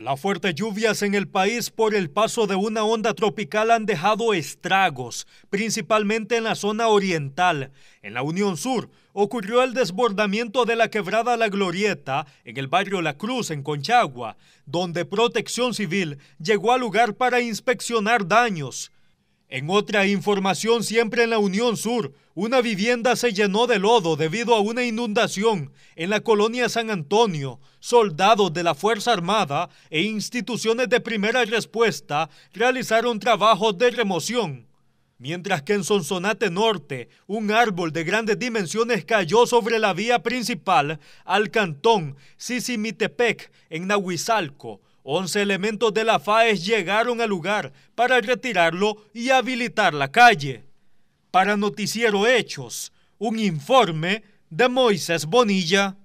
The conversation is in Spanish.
Las fuertes lluvias en el país por el paso de una onda tropical han dejado estragos, principalmente en la zona oriental. En la Unión Sur ocurrió el desbordamiento de la quebrada La Glorieta en el barrio La Cruz, en Conchagua, donde Protección Civil llegó al lugar para inspeccionar daños. En otra información, siempre en la Unión Sur, una vivienda se llenó de lodo debido a una inundación en la colonia San Antonio. Soldados de la Fuerza Armada e instituciones de primera respuesta realizaron trabajos de remoción. Mientras que en Sonsonate Norte, un árbol de grandes dimensiones cayó sobre la vía principal al cantón Sisimitepec, en Nahuizalco. 11 elementos de la FAES llegaron al lugar para retirarlo y habilitar la calle. Para Noticiero Hechos, un informe de Moisés Bonilla.